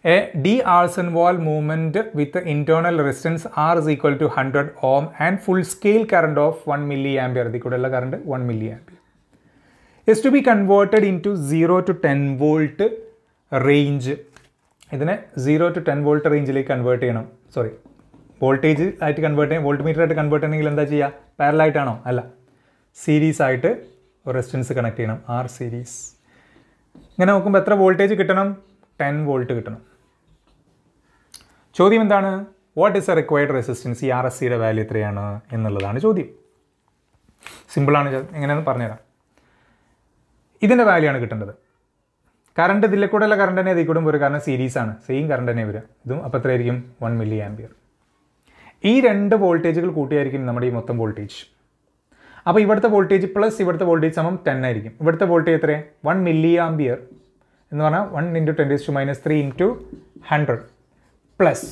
a D Arson wall movement with internal resistance R is equal to 100 ohm and full scale current of 1 milliampere. The Kudala current 1 milliampere is to be converted into 0 to 10 volt range. ഇതിനെ zero to ten volt റേഞ്ചിലേക്ക് convert ചെയ്യണം sorry voltage ആയിട്ട് convert ചെയ്യാൻ volt meter ആയിട്ട് convert ചെയ്യണമെങ്കിൽ എന്താ ചെയ്യുക പാരലായിട്ടാണോ അല്ല സീരീസ് ആയിട്ട് റെസിസ്റ്റൻസ് കണക്ട് ചെയ്യണം ആർ സീരീസ് ഇങ്ങനെ നോക്കുമ്പോൾ എത്ര വോൾട്ടേജ് കിട്ടണം ടെൻ വോൾട്ട് കിട്ടണം ചോദ്യം എന്താണ് what is a required resistance ഈ ആർ എസ് സിയുടെ വാല്യൂ എത്രയാണ് എന്നുള്ളതാണ് ചോദ്യം സിമ്പിളാണ് എങ്ങനെയാണെന്ന് പറഞ്ഞുതരാം ഇതിൻ്റെ വാല്യൂ ആണ് കിട്ടേണ്ടത് കറണ്ട് ഇതിലെ കൂടെയുള്ള കറണ്ട് തന്നെ ഇതിൽ കൂടും ഒരു കാരണം സീരീസാണ് സെയിം കറണ്ട് തന്നെ വരിക ഇതും അപ്പോൾ എത്രയായിരിക്കും വൺ മില്ലി ആംബിയർ ഈ രണ്ട് വോൾട്ടേജുകൾ കൂട്ടിയായിരിക്കും നമ്മുടെ ഈ മൊത്തം വോൾട്ടേജ് അപ്പോൾ ഇവിടുത്തെ വോൾട്ടേജ് പ്ലസ് ഇവിടുത്തെ വോൾട്ടേജ് സമം ടെൻ ആയിരിക്കും ഇവിടുത്തെ വോൾട്ടേജ് എത്രയാണ് വൺ മില്ലി ആംബിയർ എന്ന് പറഞ്ഞാൽ one into ten to minus three into hundred plus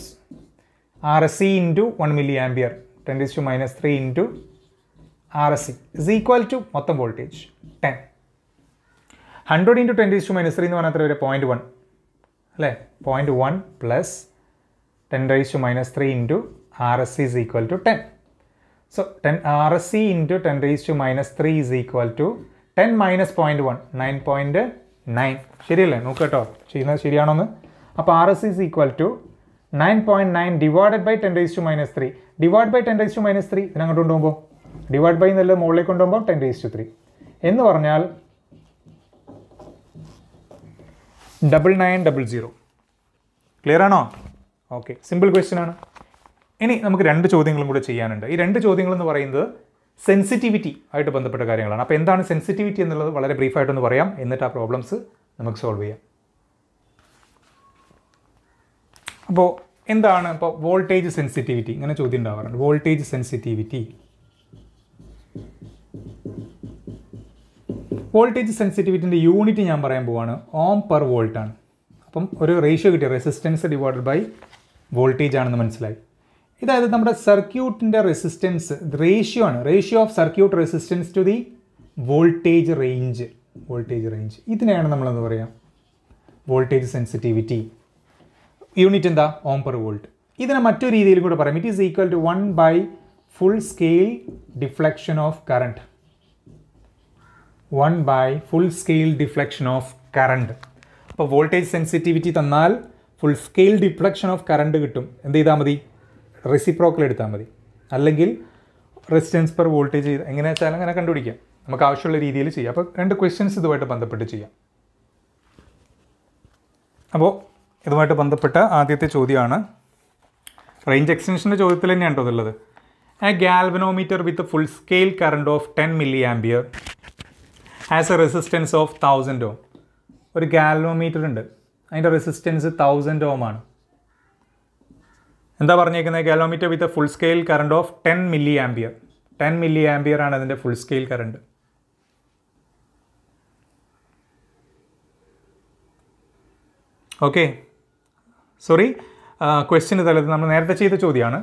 R S C into one milli ampere ten to minus three into R S C is equal to മൊത്തം voltage ten hundred into ten to minus three എന്ന് പറഞ്ഞാൽ എത്ര വരെ point one അല്ലേ point one plus ten to minus three into R S C is equal to ten so ten R S C into ten raise to minus three to equal to ten minus to one nine 0.1, nine ശരിയല്ലേ നോക്ക് കേട്ടോ ചെയ്യുന്നത് ശരിയാണോന്ന് അപ്പോൾ R S is equal to nine point nine divided by ten raise to minus three divide by ten raise to minus three ഇതിനങ്ങോട്ട് കൊണ്ടുപോകുമ്പോൾ divide by എന്നുള്ളത് മുകളിലേക്ക് കൊണ്ടുപോകുമ്പോൾ ടെൻ റേസ് ടു ത്രീ എന്ന് പറഞ്ഞാൽ double nine double zero clear ആണോ okay simple question ആണ് ഇനി നമുക്ക് രണ്ട് ചോദ്യങ്ങളും കൂടെ ചെയ്യാനുണ്ട് ഈ രണ്ട് ചോദ്യങ്ങൾ എന്ന് പറയുന്നത് സെൻസിറ്റിവിറ്റി ആയിട്ട് ബന്ധപ്പെട്ട കാര്യങ്ങളാണ് അപ്പോൾ എന്താണ് സെൻസിറ്റിവിറ്റി എന്നുള്ളത് വളരെ ബ്രീഫായിട്ടൊന്ന് പറയാം എന്നിട്ട് ആ പ്രോബ്ലംസ് നമുക്ക് സോൾവ് ചെയ്യാം അപ്പോൾ എന്താണ് ഇപ്പോൾ വോൾട്ടേജ് സെൻസിറ്റിവിറ്റി ഇങ്ങനെ ചോദ്യം ഉണ്ടാവാറുണ്ട് വോൾട്ടേജ് സെൻസിറ്റിവിറ്റി വോൾട്ടേജ് സെൻസിറ്റിവിറ്റിൻ്റെ യൂണിറ്റ് ഞാൻ പറയാൻ പോവാണ് ഓം പെർ വോൾട്ടാണ് അപ്പം ഒരു റേഷ്യോ കിട്ടിയ റെസിസ്റ്റൻസ് ഡിവൈഡഡ് ബൈ വോൾട്ടേജ് ആണെന്ന് മനസ്സിലായി ഇതായത് നമ്മുടെ സർക്യൂട്ടിൻ്റെ റെസിസ്റ്റൻസ് റേഷ്യോ ആണ് ratio of circuit resistance to the voltage range voltage range ഇതിനെയാണ് നമ്മളെന്ന് പറയാം വോൾട്ടേജ് സെൻസിറ്റിവിറ്റി യൂണിറ്റ് എന്താ ഓം പെർ വോൾട്ട് ഇതിനെ മറ്റൊരു രീതിയിലും കൂടെ പറയാം it is equal to one by full scale deflection of current one by full scale deflection of current അപ്പോൾ വോൾട്ടേജ് സെൻസിറ്റിവിറ്റി തന്നാൽ full scale deflection of current കിട്ടും എന്ത് ചെയ്താൽ മതി റെസിപ്രോക്കൽ എടുത്താൽ മതി അല്ലെങ്കിൽ റെസിസ്റ്റൻസ് പെർ വോൾട്ടേജ് എങ്ങനെ വെച്ചാലും അങ്ങനെ കണ്ടുപിടിക്കാം നമുക്ക് ആവശ്യമുള്ള രീതിയിൽ ചെയ്യാം അപ്പോൾ രണ്ട് ക്വസ്റ്റ്യൻസ് ഇതുമായിട്ട് ബന്ധപ്പെട്ട് ചെയ്യാം അപ്പോൾ ഇതുമായിട്ട് ബന്ധപ്പെട്ട ആദ്യത്തെ ചോദ്യമാണ് റേഞ്ച് എക്സ്റ്റൻഷൻ്റെ ചോദ്യത്തിൽ തന്നെയാണ് ഉള്ളത് a galvanometer with full scale current of ten milli ampere as a resistance of thousand ohm ഒരു ഗാൽവനോമീറ്റർ ഉണ്ട് അതിൻ്റെ റെസിസ്റ്റൻസ് തൗസൻഡ് ഓം ആണ് എന്താ പറഞ്ഞേക്കുന്നത് galvanometer with full scale current of ten milli ampere ten milli ampere ആണ് അതിൻ്റെ full scale current okay sorry question തലത്ത് നമ്മൾ നേരത്തെ ചെയ്ത ചോദ്യമാണ്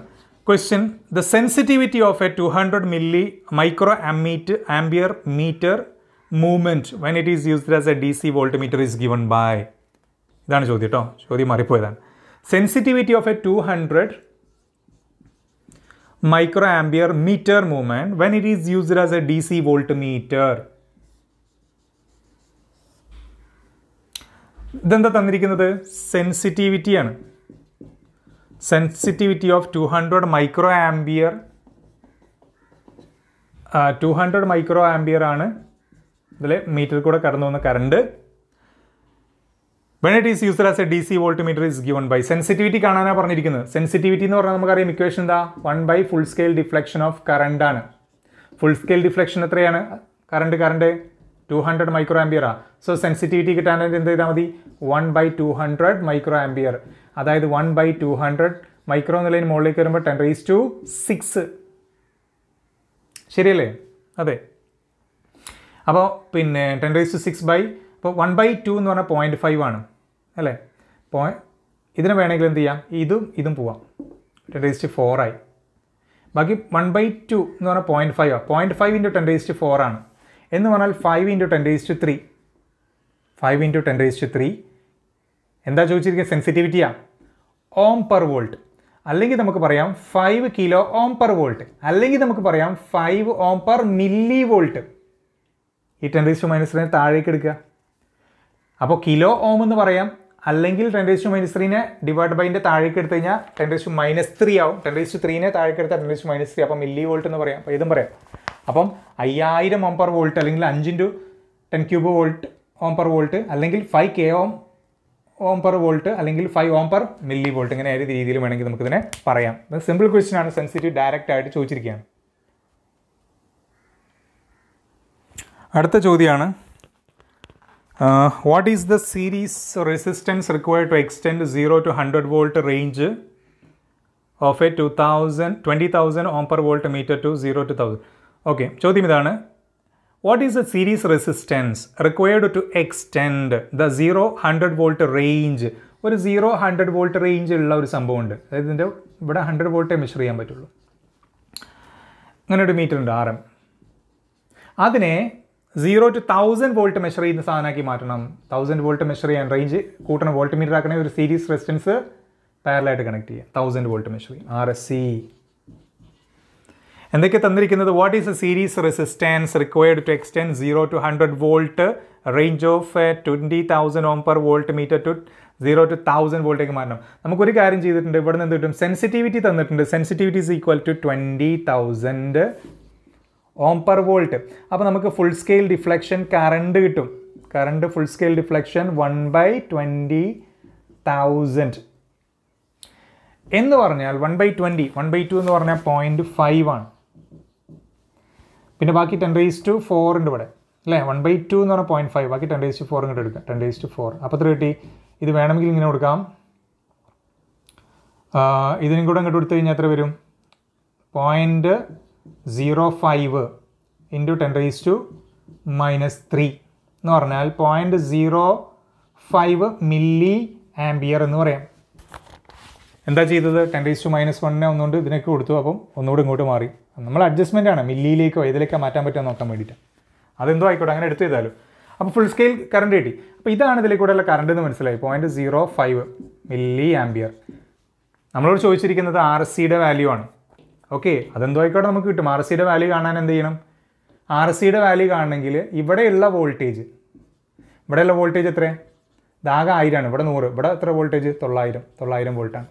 question the sensitivity of a two hundred milli micro ammeter ampere meter movement when it is used as a D C volt meter is given by ഇതാണ് ചോദ്യം കേട്ടോ ചോദ്യം മാറിപ്പോയതാണ് sensitivity of a 200 microampere meter movement when it is used as a DC voltmeter. ഇതെന്താ തന്നിരിക്കുന്നത് സെൻസിറ്റിവിറ്റിയാണ് sensitivity of two hundred micro ampere two hundred micro ampere ആണ് ഇതിൽ മീറ്ററിൽ കൂടെ കടന്നു പോകുന്ന current when it is used as a D C voltmeter is given by sensitivity കാണാനാണ് പറഞ്ഞിരിക്കുന്നത് സെൻസിറ്റിവിറ്റി എന്ന് പറഞ്ഞാൽ നമുക്കറിയാം ഇക്വേഷൻ എന്താ one by full scale deflection of current ആണ് ഫുൾ സ്കെയിൽ ഡിഫ്ലക്ഷൻ എത്രയാണ് current current two hundred micro ആ so sensitivity കിട്ടാനായിട്ട് എന്ത് ചെയ്താൽ മതി one by two hundred micro ampere അതായത് one by two hundred micro എന്നുള്ളതിന് മുകളിലേക്ക് വരുമ്പോൾ ടെൻ റേസ് ടു സിക്സ് ശരിയല്ലേ അതെ അപ്പോൾ പിന്നെ ten raise to six by ഇപ്പോൾ വൺ ബൈ ടു എന്ന് പറഞ്ഞാൽ പോയിൻറ്റ് ഫൈവ് ആണ് അല്ലേ പോയി ഇതിന് വേണമെങ്കിൽ എന്ത് ചെയ്യാം ഇതും ഇതും പോവാം ടെൻ റേസ്റ്റ് ഫോറായി ബാക്കി വൺ ബൈ ടു എന്ന് പറഞ്ഞാൽ പോയിൻറ്റ് ഫൈവ് ആണ് point five into ten raised four ആണ് എന്ന് പറഞ്ഞാൽ five into ten raised three five into ten raised three എന്താ ചോദിച്ചിരിക്കുക സെൻസിറ്റിവിറ്റിയാണ് ഓം പെർ വോൾട്ട് അല്ലെങ്കിൽ നമുക്ക് പറയാം five kilo ohm per volt അല്ലെങ്കിൽ നമുക്ക് പറയാം five ohm per milli volt ഈ ടെൻ റേസ്റ്റ് മൈനസിനെ താഴേക്ക് എടുക്കുക അപ്പോൾ കിലോ ഓം എന്ന് പറയാം അല്ലെങ്കിൽ ടെൻ ടു മൈനസ് ത്രീനെ ഡിവൈഡ് ബൈൻ്റെ താഴേക്ക് എടുത്ത് കഴിഞ്ഞാൽ ടെൻ ടു മൈനസ് ത്രീ ആവും ടെൻ ടു ത്രീനെ താഴേക്ക് എടുത്താൽ ടെൻ ടു മൈനസ് ത്രീ അപ്പം മില്ലി വോൾട്ട് എന്ന് പറയാം അപ്പോൾ ഇതും പറയാം അപ്പം അയ്യായിരം ഓം പെർ വോൾട്ട് അല്ലെങ്കിൽ into ten cube volt ohm per volt അല്ലെങ്കിൽ five K ohm ohm per volt അല്ലെങ്കിൽ five ohm per milli volt ഇങ്ങനെ ഏത് രീതിയിൽ വേണമെങ്കിൽ നമുക്കിതിനെ പറയാം സിമ്പിൾ ക്വസ്റ്റ്യൻ ആണ് സെൻസിറ്റീവ് ഡയറക്റ്റ് ആയിട്ട് ചോദിച്ചിരിക്കുകയാണ് അടുത്ത ചോദ്യമാണ് Uh, what is the series resistance required to extend 0 to 100 volt range of a 2000, 20,000 ohm per volt meter two zero two thousand okay ചോദ്യം ഇതാണ് what is the series resistance required to extend the zero hundred volt range ഒരു zero hundred volt range ഉള്ള ഒരു സംഭവമുണ്ട് അതായത് ഇതിൻ്റെ ഇവിടെ hundred വോൾട്ടേ measure ചെയ്യാൻ പറ്റുള്ളൂ അങ്ങനെ ഒരു മീറ്റർ ഉണ്ട് ആർ എം അതിനെ zero two thousand volt measure ചെയ്യുന്ന സാധനമാക്കി മാറ്റണം തൗസൻഡ് വോൾട്ട് മെഷർ ചെയ്യാൻ റേഞ്ച് കൂട്ടണം വോൾട്ട് മീറ്റർ ആക്കണേ ഒരു സീരീസ് റെസിസ്റ്റൻസ് പാരലായിട്ട് കണക്ട് ചെയ്യാം തൗസൻഡ് വോൾട്ട് മെഷർ ചെയ്യും ആർ എസ് സി എന്തൊക്കെ തന്നിരിക്കുന്നത് what is a series resistance required to extend zero two hundred volt range of twenty thousand ohm per volt meter two zero two thousand വോൾട്ടേക്ക് മാറണം നമുക്കൊരു കാര്യം ചെയ്തിട്ടുണ്ട് ഇവിടെ നിന്ന് കിട്ടും സെൻസിറ്റിവിറ്റി തന്നിട്ടുണ്ട് sensitivity is equal to twenty thousand ohm per volt അപ്പോൾ നമുക്ക് ഫുൾ സ്കെയിൽ ഡിഫ്ലക്ഷൻ കറണ്ട് കിട്ടും current full scale deflection one by twenty thousand എന്ന് പറഞ്ഞാൽ one by twenty one by two എന്ന് പറഞ്ഞാൽ പോയിൻറ്റ് ഫൈവ് ആണ് പിന്നെ ബാക്കി ടെൻ റേസ് ടു ഫോർ ഉണ്ട് ഇവിടെ അല്ലേ വൺ ബൈ ടു എന്ന് പറഞ്ഞാൽ പോയിൻറ്റ് ഫൈവ് ബാക്കി ടെൻ റേസ് ടു ഫോർ ഇങ്ങോട്ട് എടുക്കാം ടെൻ റേസ് ടു ഫോർ അപ്പോൾ അത്ര കിട്ടി ഇത് വേണമെങ്കിൽ ഇങ്ങനെ കൊടുക്കാം ഇതിനും കൂടെ ഇങ്ങോട്ട് കൊടുത്തു കഴിഞ്ഞാൽ എത്ര വരും point zero five into ten raise to minus three എന്ന് പറഞ്ഞാൽ point zero five milli ampere എന്ന് പറയാം എന്താ ചെയ്തത് ടെൻ റേസ് ടു മൈനസ് വണ്ണിനെ ഒന്നുകൊണ്ട് ഇതിനൊക്കെ കൊടുത്തു അപ്പം ഒന്നുകൂടി ഇങ്ങോട്ട് മാറി നമ്മൾ അഡ്ജസ്റ്റ്മെൻ്റ് ആണ് മില്ലിയിലേക്കോ ഇതിലേക്കോ മാറ്റാൻ പറ്റുമോ നോക്കാൻ വേണ്ടിയിട്ട് അതെന്തോ ആയിക്കോട്ടെ അങ്ങനെ എടുത്തു ചെയ്താലും അപ്പോൾ ഫുൾ സ്കെയിൽ കറണ്ട് കിട്ടി അപ്പോൾ ഇതാണ് ഇതിൽ കൂടെയുള്ള കറണ്ട് എന്ന് മനസ്സിലായി point zero five milli ampere നമ്മളോട് ചോദിച്ചിരിക്കുന്നത് ആർ സിയുടെ വാല്യൂ ആണ് ഓക്കെ അതെന്തോ ആയിക്കോട്ടെ നമുക്ക് കിട്ടും ആർ സിയുടെ വാല്യൂ കാണാൻ എന്ത് ചെയ്യണം ആർ സിയുടെ വാല്യൂ കാണണമെങ്കിൽ ഇവിടെയുള്ള വോൾട്ടേജ് ഇവിടെയുള്ള വോൾട്ടേജ് എത്ര ദാഗ ആയിരമാണ് ഇവിടെ നൂറ് ഇവിടെ എത്ര വോൾട്ടേജ് തൊള്ളായിരം തൊള്ളായിരം വോൾട്ടാണ്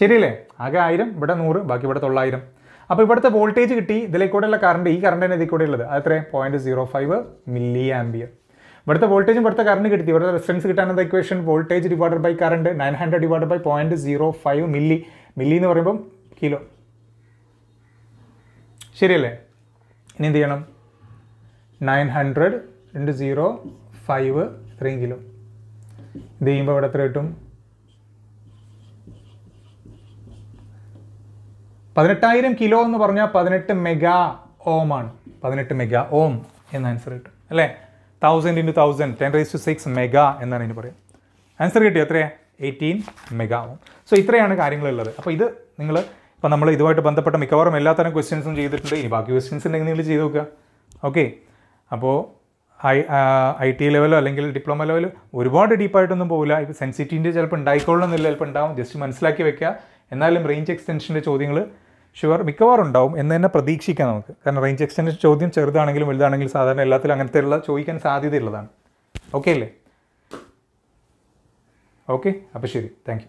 ശരിയല്ലേ ആകെ ആയിരം ഇവിടെ നൂറ് ബാക്കി ഇവിടെ തൊള്ളായിരം അപ്പോൾ ഇവിടുത്തെ വോൾട്ടേജ് കിട്ടി ഇതിലേക്കൂടെയുള്ള കറണ്ട് ഈ കറണ്ട് തന്നെ ഇതിൽ ഉള്ളത് അത്രേ point zero five milli ampere ഇവിടുത്തെ വോൾട്ടേജും ഇവിടുത്തെ കറണ്ട് കിട്ടി ഇവിടുത്തെ റെസിസ്റ്റൻസ് കിട്ടാനുള്ള equation voltage divided by current nine hundred divided by point zero five milli milli എന്ന് പറയുമ്പോൾ കിലോ ശരിയല്ലേ ഇനി എന്ത് ചെയ്യണം നയൻ ഹൺഡ്രഡ് രണ്ട് സീറോ ഫൈവ് ഇത്രയും കിലോ ഇത് ചെയ്യുമ്പോൾ ഇവിടെ എത്ര കിട്ടും പതിനെട്ടായിരം കിലോ എന്ന് പറഞ്ഞാൽ പതിനെട്ട് മെഗാ ഓം ആണ് പതിനെട്ട് മെഗാ ഓം എന്ന ആൻസർ കിട്ടും അല്ലേ thousand into thousand ten raise to six mega എന്നാണ് ഇതിന് പറയുക ആൻസർ കിട്ടിയോ എത്രയാണ് എയ്റ്റീൻ മെഗാ ഓം സോ ഇത്രയാണ് കാര്യങ്ങളുള്ളത് അപ്പോൾ ഇത് നിങ്ങൾ അപ്പോൾ നമ്മൾ ഇതുമായിട്ട് ബന്ധപ്പെട്ട മിക്കവാറും എല്ലാത്തരം ക്വസ്റ്റ്യൻസും ചെയ്തിട്ടുണ്ട് ഇനി ബാക്കി ക്വസ്റ്റ്യൻസ് ഉണ്ടെങ്കിൽ നിങ്ങൾ ചെയ്ത് നോക്കുക ഓക്കെ അപ്പോൾ ഐ ഐ ടി ലെവലോ അല്ലെങ്കിൽ ഡിപ്ലോമ ലെവലോ ഒരുപാട് ഡീപ്പായിട്ടൊന്നും പോകില്ല ഇപ്പോൾ സെൻസിറ്റീൻ്റെ ചിലപ്പോൾ ഉണ്ടായിക്കോളണമെന്നില്ല ചിലപ്പോൾ ഉണ്ടാവും ജസ്റ്റ് മനസ്സിലാക്കി വെക്കുക എന്നാലും റേഞ്ച് എക്സ്റ്റൻഷൻ്റെ ചോദ്യങ്ങൾ ഷുവർ മിക്കവാറും ഉണ്ടാവും എന്ന് തന്നെ പ്രതീക്ഷിക്കാം നമുക്ക് കാരണം റേഞ്ച് എക്സ്റ്റൻഷൻ ചോദ്യം ചെറുതാണെങ്കിലും വലുതാണെങ്കിലും സാധാരണ എല്ലാത്തിലും അങ്ങനത്തെയുള്ള ചോദിക്കാൻ സാധ്യതയുള്ളതാണ് ഓക്കെ അല്ലേ ഓക്കെ അപ്പോൾ ശരി താങ്ക്